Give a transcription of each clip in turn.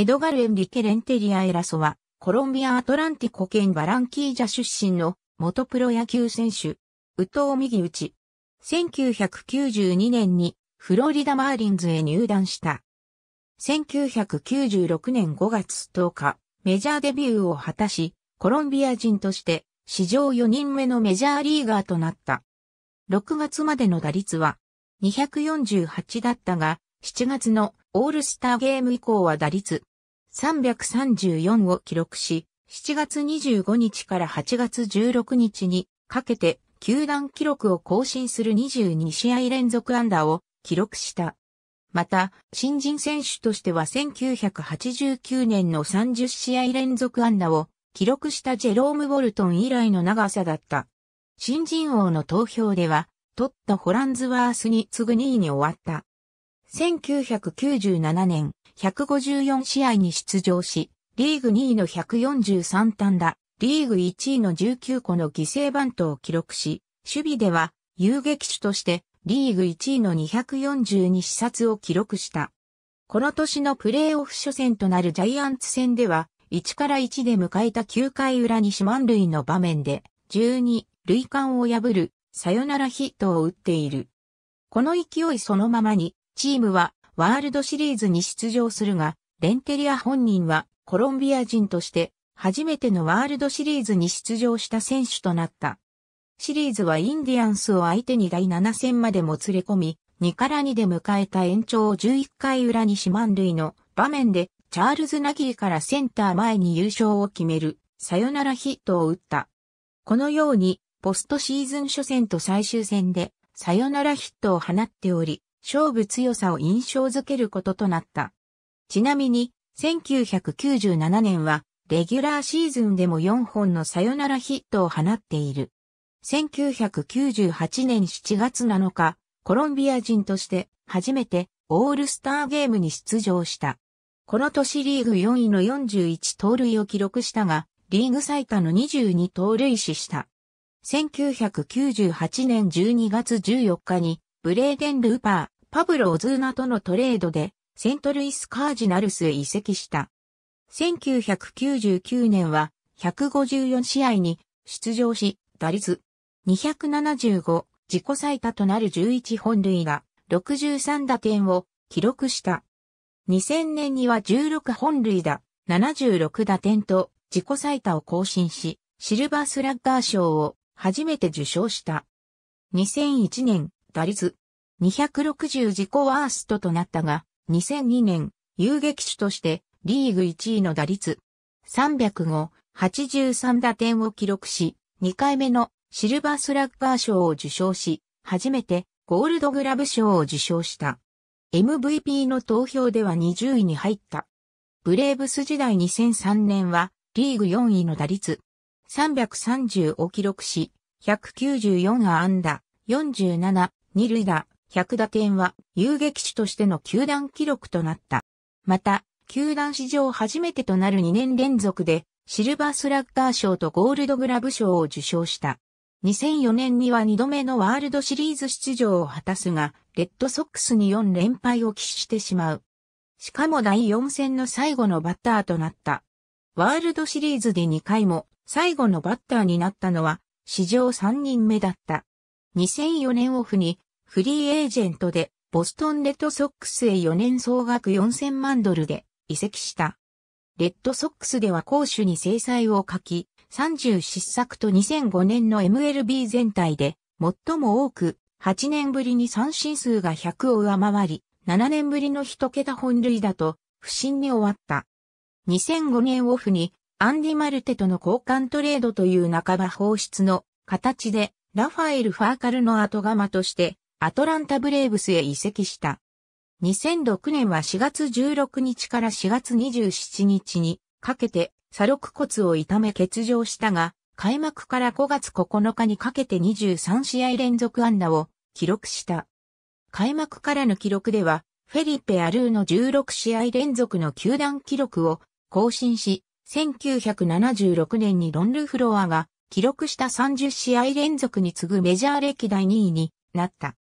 エドガル・エンリケ・レンテリア・エラソは、コロンビア・アトランティコ県バランキージャ出身の元プロ野球選手、宇藤右チ。1992年にフロリダ・マーリンズへ入団した。1996年5月10日、メジャーデビューを果たし、コロンビア人として史上4人目のメジャーリーガーとなった。6月までの打率は248だったが、7月のオールスターゲーム以降は打率334を記録し、7月25日から8月16日にかけて球団記録を更新する22試合連続安打を記録した。また、新人選手としては1989年の30試合連続安打を記録したジェローム・ボルトン以来の長さだった。新人王の投票では、トッド・ホランズワースに次ぐ2位に終わった。1997年、154試合に出場し、リーグ2位の143単打、リーグ1位の19個の犠牲バントを記録し、守備では遊撃手としてリーグ1位の242視察を記録した。この年のプレーオフ初戦となるジャイアンツ戦では、1から1で迎えた9回裏に四万塁の場面で、12、塁間を破る、サヨナラヒットを打っている。この勢いそのままに、チームはワールドシリーズに出場するが、レンテリア本人はコロンビア人として初めてのワールドシリーズに出場した選手となった。シリーズはインディアンスを相手に第7戦までも連れ込み、2から2で迎えた延長を11回裏に四万塁の場面で、チャールズ・ナギーからセンター前に優勝を決める、サヨナラヒットを打った。このように、ポストシーズン初戦と最終戦で、サヨナラヒットを放っており、勝負強さを印象づけることとなった。ちなみに、1997年は、レギュラーシーズンでも4本のサヨナラヒットを放っている。1998年7月7日、コロンビア人として初めてオールスターゲームに出場した。この年リーグ4位の41盗塁を記録したが、リーグ最多の22盗塁死した。1998年12月14日にブレーデン・ルーパー、パブロ・オズーナとのトレードで、セントルイス・カージナルスへ移籍した。1999年は、154試合に出場し、打率275、自己最多となる11本塁打、63打点を記録した。2000年には16本塁打、76打点と自己最多を更新し、シルバースラッガー賞を初めて受賞した。2001年、打率260自己ワーストとなったが、2002年、遊撃手としてリーグ1位の打率305、83打点を記録し、2回目のシルバースラッガー賞を受賞し、初めてゴールドグラブ賞を受賞した。MVP の投票では20位に入った。ブレーブス時代2003年はリーグ4位の打率330を記録し、194アンダー、47二塁打、100打点は遊撃手としての球団記録となった。また、球団史上初めてとなる2年連続で、シルバースラッガー賞とゴールドグラブ賞を受賞した。2004年には2度目のワールドシリーズ出場を果たすが、レッドソックスに4連敗を喫してしまう。しかも第4戦の最後のバッターとなった。ワールドシリーズで2回も最後のバッターになったのは史上3人目だった。2004年オフにフリーエージェントでボストンレッドソックスへ4年総額4000万ドルで移籍した。レッドソックスでは攻守に制裁を書き、30失策と2005年の MLB 全体で最も多く8年ぶりに三振数が100を上回り、7年ぶりの1桁本塁打と不振に終わった。2005年オフにアンディ・マルテとの交換トレードという半ば放出の形でラファエル・ファーカルの後釜として、アトランタ・ブレーブスへ移籍した。2006年は4月16日から4月27日にかけて鎖肋骨を痛め欠場したが、開幕から5月9日にかけて23試合連続安打を記録した。開幕からの記録では、フェリペ・アルーの16試合連続の球団記録を更新し、1976年にロン・ルフロアが記録した30試合連続に次ぐメジャー歴代2位になった。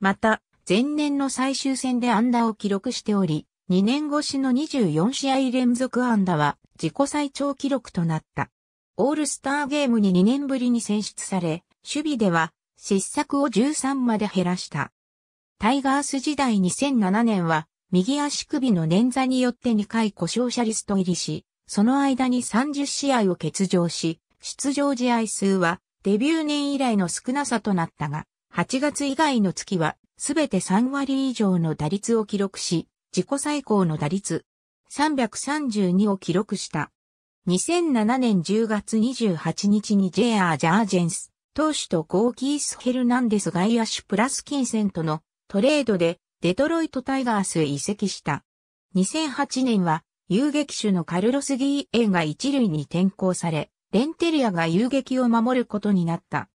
また、前年の最終戦で安打を記録しており、2年越しの24試合連続安打は自己最長記録となった。オールスターゲームに2年ぶりに選出され、守備では失策を13まで減らした。タイガース時代2007年は、右足首の捻挫によって2回故障者リスト入りし、その間に30試合を欠場し、出場試合数はデビュー年以来の少なさとなったが、8月以外の月はすべて3割以上の打率を記録し、自己最高の打率332を記録した。2007年10月28日に JR ジャージェンス、投手とゴーキース・ヘルナンデス外野手プラスキンセントのトレードでデトロイトタイガースへ移籍した。2008年は遊撃手のカルロス・ギーエンが一塁に転向され、レンテリアが遊撃を守ることになった。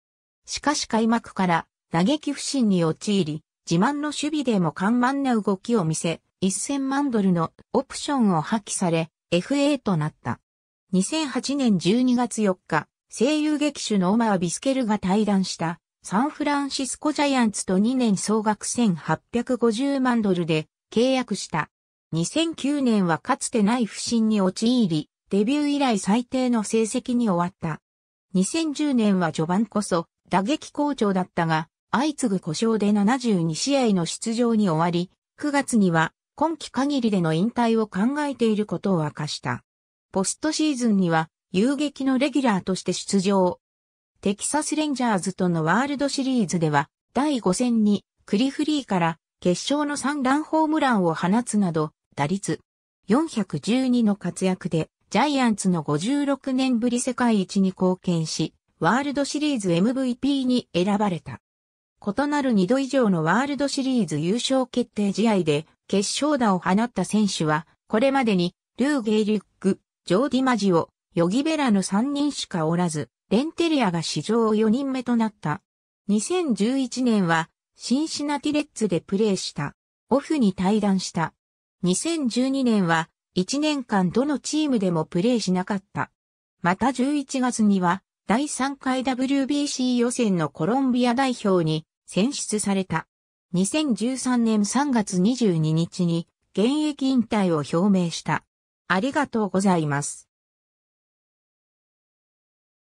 しかし開幕から打撃不振に陥り、自慢の守備でも緩慢な動きを見せ、1000万ドルのオプションを破棄され、FA となった。2008年12月4日、声優劇手のオマー・ビスケルが対談したサンフランシスコジャイアンツと2年総額1850万ドルで契約した。2009年はかつてない不振に陥り、デビュー以来最低の成績に終わった。2010年は序盤こそ打撃好調だったが、相次ぐ故障で72試合の出場に終わり、9月には今季限りでの引退を考えていることを明かした。ポストシーズンには遊撃のレギュラーとして出場。テキサスレンジャーズとのワールドシリーズでは第5戦にクリフリーから決勝の3ランホームランを放つなど打率412の活躍でジャイアンツの56年ぶり世界一に貢献し、ワールドシリーズ MVP に選ばれた。異なる2度以上のワールドシリーズ優勝決定試合で決勝打を放った選手は、これまでにルー・ゲイリュック、ジョー・ディマジオ、ヨギベラの3人しかおらず、レンテリアが史上4人目となった。2011年はシンシナティレッツでプレーした。オフに退団した。2012年は1年間どのチームでもプレーしなかった。また11月には、第3回 WBC 予選のコロンビア代表に選出された。2013年3月22日に現役引退を表明した。ありがとうございます。